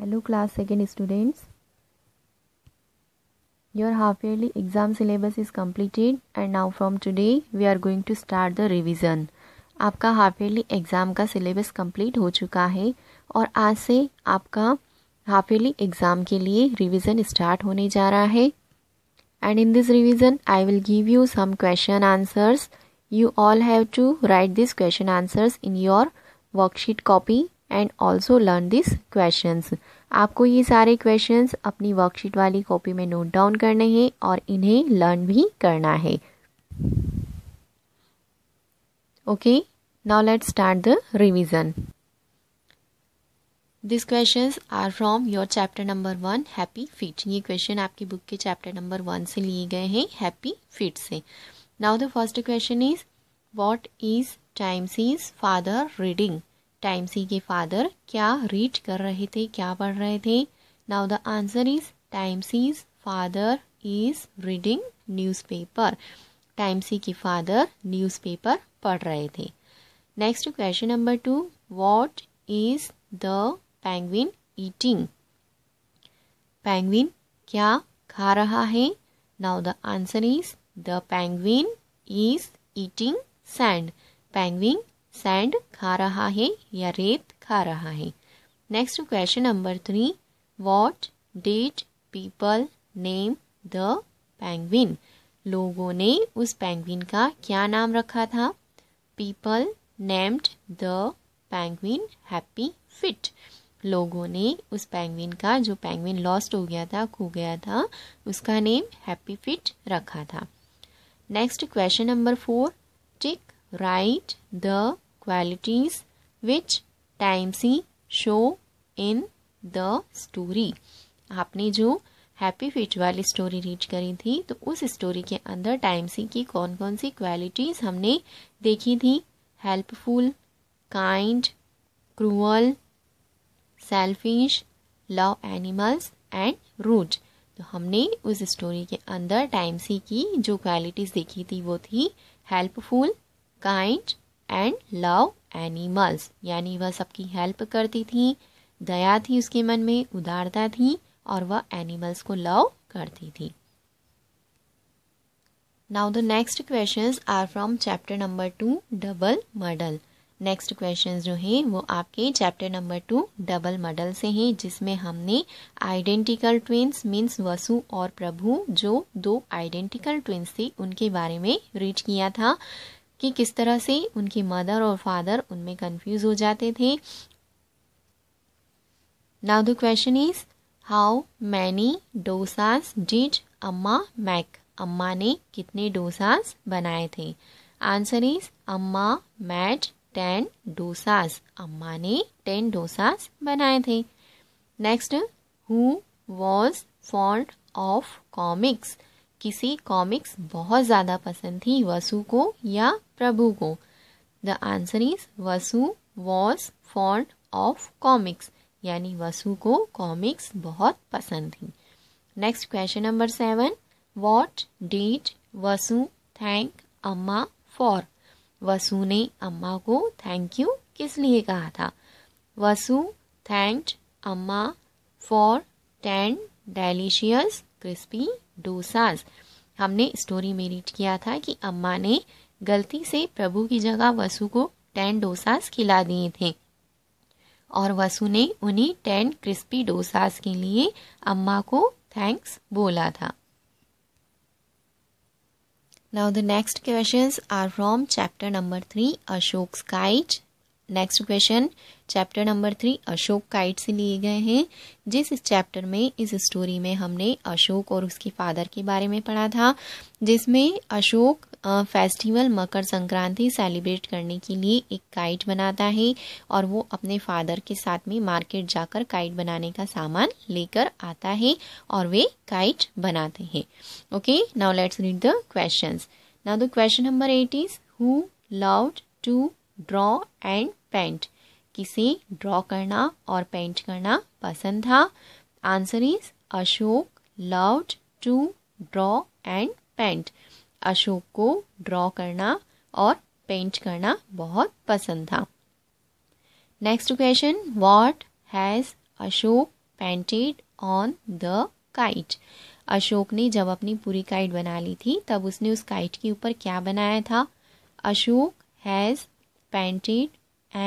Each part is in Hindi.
Hello class second students your half yearly exam syllabus is completed and now from today we are going to start the revision आपका हाफ ईयरली एग्ज़ाम का सिलेबस कम्प्लीट हो चुका है और आज से आपका हाफ ईयरली एग्ज़ाम के लिए रिवीजन स्टार्ट होने जा रहा है and in this revision I will give you some question answers you all have to write this question answers in your worksheet copy and also learn this questions आपको ये सारे क्वेश्चंस अपनी वर्कशीट वाली कॉपी में नोट डाउन करने हैं और इन्हें लर्न भी करना है okay now let start the revision this question are from your chapter number one Happy Feet ये क्वेश्चन आपकी बुक के चैप्टर नंबर वन से लिए गए हैं हैप्पी फिट से now the first question is what is Tims is father reading Timsy के फादर क्या रीड कर रहे थे क्या पढ़ रहे थे now the answer is is father is reading newspaper सी के फादर न्यूज़पेपर पढ़ रहे थे next question number two what is the penguin eating penguin क्या खा रहा है now the answer is the penguin is eating sand penguin sand खा रहा है या रेत खा रहा है next question number three what did people name the penguin लोगों ने उस पेंगविन का क्या नाम रखा था people named the penguin Happy Feet लोगों ने उस पेंगविन का जो पेंगविन लॉस्ट हो गया था खो गया था उसका नेम हैप्पी फिट रखा था next question number four tick write the qualities which Timsy show in the story आपने जो हैप्पी फीट वाली स्टोरी रीड करी थी तो उस स्टोरी के अंदर टाइम्सी की कौन कौन सी क्वालिटीज़ हमने देखी थी helpful kind cruel selfish love animals and rude तो हमने उस स्टोरी के अंदर टाइम्सी की जो क्वालिटीज़ देखी थी वो थी helpful kind and love animals यानी वह सबकी हेल्प करती थी दया थी उसके मन में उदारता थी और वह एनिमल्स को लव करती थी now the next question are from chapter number two double model next question जो है वो आपके chapter number two double model से हैं जिसमें हमने आइडेंटिकल ट्विंस मीन्स वसु और प्रभु जो दो आइडेंटिकल ट्विंस थे उनके बारे में रीड किया था कि किस तरह से उनके मदर और फादर उनमें कंफ्यूज हो जाते थे now the question is how many dosas did Amma make Amma ने कितने डोसास बनाए थे answer is Amma made ten dosas Amma ने टेन डोसास बनाए थे next who was fond of comics किसी कॉमिक्स बहुत ज़्यादा पसंद थी वसु को या प्रभु को the answer is Vasu was fond of comics यानी वसु को कॉमिक्स बहुत पसंद थी next question number seven what डीट Vasu thank Amma for Vasu ने अम्मा को थैंक यू किस लिए कहा था Vasu thank Amma for ten delicious crispy dosas हमने स्टोरी में रीड किया था कि अम्मा ने गलती से प्रभु की जगह वसु को टेन डोसास खिला दिए थे और वसु ने उन्हीं टेन क्रिस्पी डोसास के लिए अम्मा को थैंक्स बोला था now the next questions are from chapter number three Ashok kite next question chapter number three Ashok kite से लिए गए हैं जिस चैप्टर में इस स्टोरी में हमने अशोक और उसके फादर के बारे में पढ़ा था जिसमें अशोक फेस्टिवल मकर संक्रांति सेलिब्रेट करने के लिए एक काइट बनाता है और वो अपने फादर के साथ में मार्केट जाकर काइट बनाने का सामान लेकर आता है और वे काइट बनाते हैं okay now let's read the question now the question number eight is who love to draw and paint किसे ड्रॉ करना और पेंट करना पसंद था answer is Ashok loved to draw and paint Ashok को ड्रॉ करना और पेंट करना बहुत पसंद था next question what has Ashok painted on the kite Ashok ने जब अपनी पूरी काइट बना ली थी तब उसने उस काइट के ऊपर क्या बनाया था Ashok has painted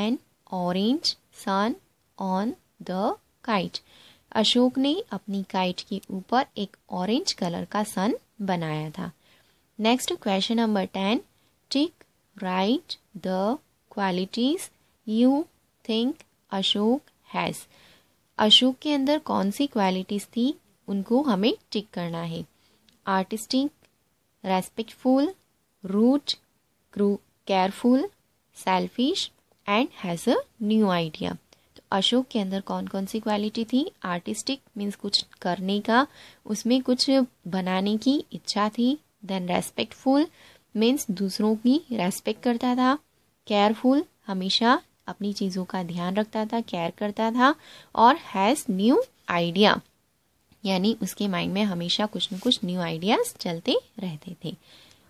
an orange sun on the kite. Ashok ने अपनी काइट के ऊपर एक ऑरेंज कलर का सन बनाया था next question number ten tick right the qualities you think Ashok has Ashok के अंदर कौन सी क्वालिटीज़ थी उनको हमें टिक करना है artistic respectful rude careful selfish and has a new idea तो अशोक के अंदर कौन कौन सी क्वालिटी थी आर्टिस्टिक मीन्स कुछ करने का उसमें कुछ बनाने की इच्छा थी देन रेस्पेक्टफुल मीन्स दूसरों की रेस्पेक्ट करता था केयरफुल हमेशा अपनी चीज़ों का ध्यान रखता था केयर करता था और हैज़ न्यू आइडिया यानी उसके माइंड में हमेशा कुछ न कुछ न्यू आइडियाज़ चलते रहते थे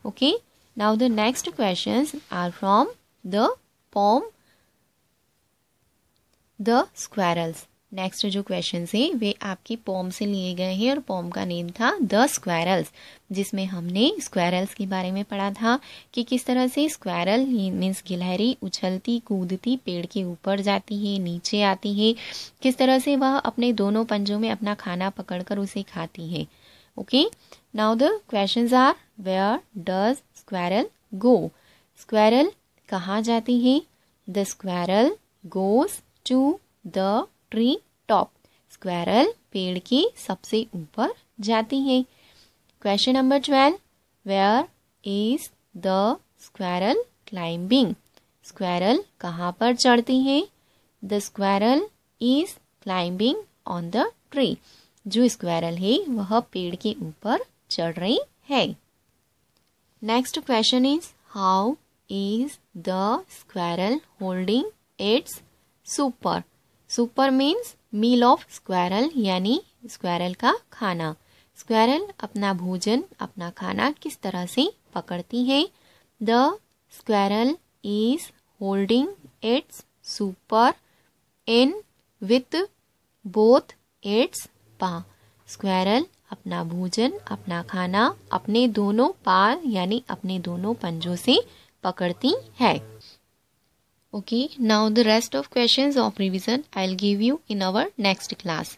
okay now the next question are from the poem the squirrels next जो क्वेश्चन है वे आपके पॉम से लिए गए हैं और पॉम का नेम था द स्क्वायरल्स जिसमें हमने स्क्वायरल्स के बारे में पढ़ा था कि किस तरह से स्क्वायरल मीन्स गिलहरी उछलती कूदती पेड़ के ऊपर जाती है नीचे आती है किस तरह से वह अपने दोनों पंजों में अपना खाना पकड़कर उसे खाती है okay now the question are where does squirrel go squirrel कहाँ जाती है the squirrel goes to the tree top squirrel पेड़ के सबसे ऊपर जाती है question number twelve where is the squirrel climbing squirrel कहाँ पर चढ़ती है the squirrel is climbing on the tree जो स्क्वैरल है वह पेड़ के ऊपर चढ़ रही है next question is how is the squirrel holding its super. Super means meal of squirrel yani squirrel ka khana squirrel apna bhojan apna khana kis tarah se pakadti hai The squirrel is holding its super in with both its paw. Squirrel अपना भोजन अपना खाना अपने दोनों पाल यानी अपने दोनों पंजों से पकड़ती है okay now the rest of question of revision I will give you in our next class